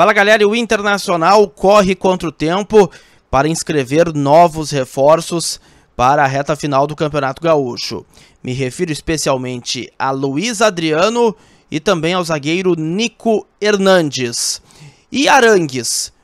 Fala galera, o Internacional corre contra o tempo para inscrever novos reforços para a reta final do Campeonato Gaúcho. Me refiro especialmente a Luiz Adriano e também ao zagueiro Nico Hernandes. E Arangues,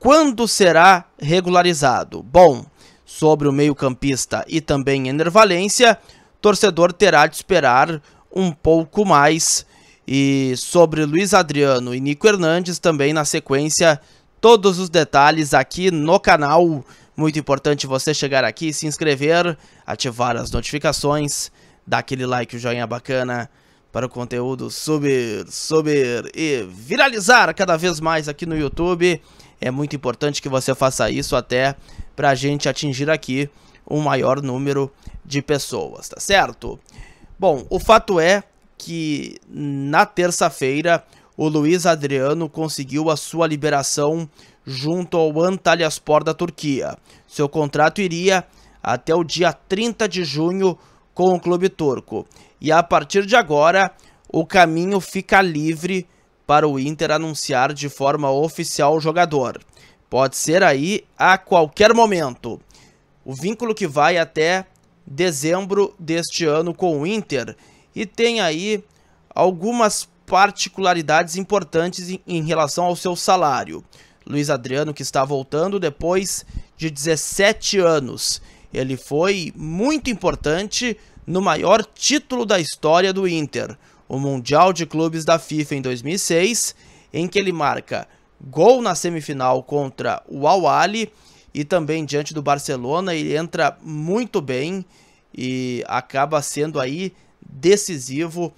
quando será regularizado? Bom, sobre o meio-campista e também Enervalência, torcedor terá de esperar um pouco mais e sobre Luiz Adriano e Nico Hernandes também na sequência. Todos os detalhes aqui no canal. Muito importante você chegar aqui, se inscrever, ativar as notificações, dar aquele like, o um joinha bacana para o conteúdo subir, subir e viralizar cada vez mais aqui no YouTube. É muito importante que você faça isso até para a gente atingir aqui um maior número de pessoas, tá certo? Bom, o fato é que na terça-feira o Luiz Adriano conseguiu a sua liberação junto ao Antalyaspor da Turquia. Seu contrato iria até o dia 30 de junho com o clube turco. E a partir de agora, o caminho fica livre para o Inter anunciar de forma oficial o jogador. Pode ser aí a qualquer momento. O vínculo que vai até dezembro deste ano com o Inter e tem aí algumas particularidades importantes em relação ao seu salário. Luiz Adriano, que está voltando depois de 17 anos. Ele foi muito importante no maior título da história do Inter, o Mundial de Clubes da FIFA em 2006, em que ele marca gol na semifinal contra o Awali e também diante do Barcelona. Ele entra muito bem e acaba sendo aí decisivo.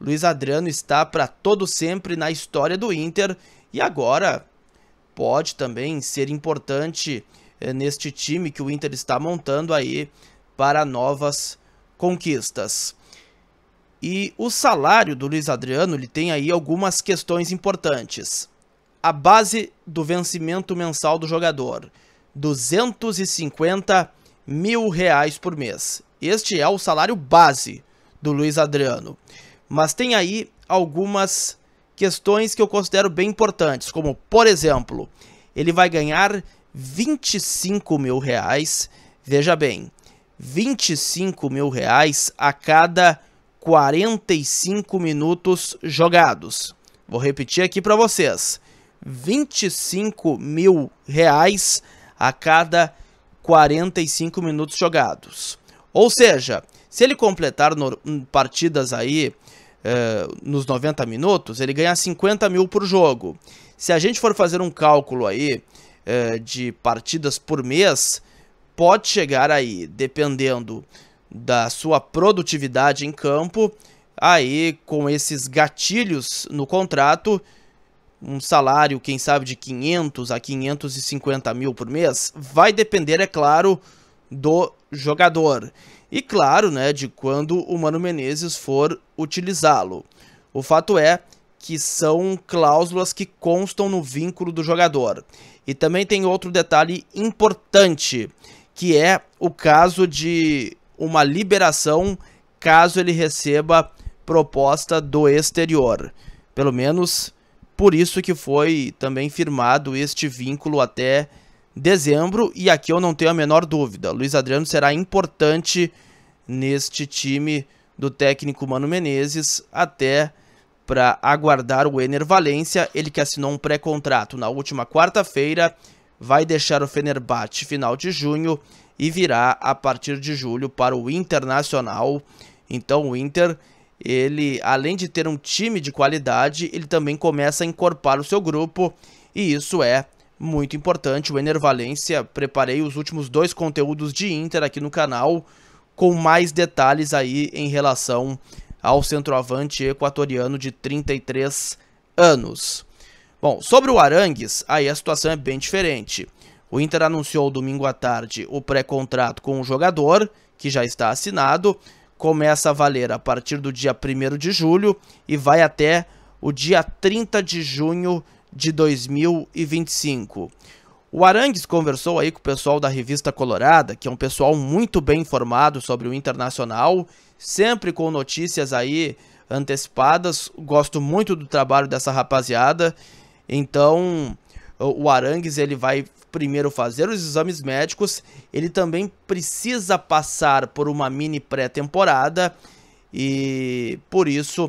Luiz Adriano está para todo sempre na história do Inter e agora pode também ser importante eh, neste time que o Inter está montando aí para novas conquistas. E o salário do Luiz Adriano, ele tem aí algumas questões importantes. A base do vencimento mensal do jogador, 250 mil reais por mês. Este é o salário base do Luiz Adriano. Mas tem aí algumas questões que eu considero bem importantes, como, por exemplo, ele vai ganhar 25 mil reais, veja bem, 25 mil reais a cada 45 minutos jogados. Vou repetir aqui para vocês, 25 mil reais a cada 45 minutos jogados. Ou seja, se ele completar no, hum, partidas aí eh, nos 90 minutos, ele ganha 50 mil por jogo. Se a gente for fazer um cálculo aí eh, de partidas por mês, pode chegar aí, dependendo da sua produtividade em campo, aí com esses gatilhos no contrato, um salário, quem sabe, de 500 a 550 mil por mês, vai depender, é claro, do jogador e claro, né, de quando o Mano Menezes for utilizá-lo. O fato é que são cláusulas que constam no vínculo do jogador. E também tem outro detalhe importante, que é o caso de uma liberação caso ele receba proposta do exterior. Pelo menos por isso que foi também firmado este vínculo até dezembro. E aqui eu não tenho a menor dúvida. Luiz Adriano será importante neste time do técnico Mano Menezes até para aguardar o Ener Valência, ele que assinou um pré-contrato na última quarta-feira, vai deixar o Fenerbahçe final de junho e virá a partir de julho para o Internacional. Então o Inter, ele além de ter um time de qualidade, ele também começa a encorpar o seu grupo e isso é muito importante. O Enervalência, preparei os últimos dois conteúdos de Inter aqui no canal, com mais detalhes aí em relação ao centroavante equatoriano de 33 anos. Bom, sobre o Arangues, aí a situação é bem diferente. O Inter anunciou domingo à tarde o pré-contrato com o jogador, que já está assinado, começa a valer a partir do dia 1 de julho e vai até o dia 30 de junho de 2025. O Arangues conversou aí com o pessoal da revista Colorada, que é um pessoal muito bem informado sobre o internacional, sempre com notícias aí antecipadas. Gosto muito do trabalho dessa rapaziada. Então, o Arangues ele vai primeiro fazer os exames médicos, ele também precisa passar por uma mini pré-temporada e por isso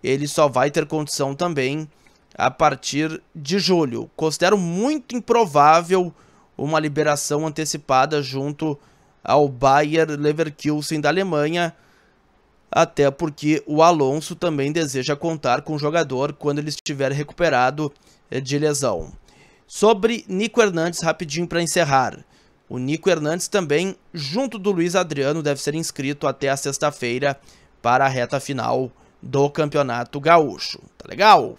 ele só vai ter condição também a partir de julho. Considero muito improvável uma liberação antecipada junto ao Bayer Leverkusen da Alemanha, até porque o Alonso também deseja contar com o jogador quando ele estiver recuperado eh, de lesão. Sobre Nico Hernandes, rapidinho para encerrar. O Nico Hernandes também, junto do Luiz Adriano, deve ser inscrito até a sexta-feira para a reta final do Campeonato Gaúcho. Tá legal?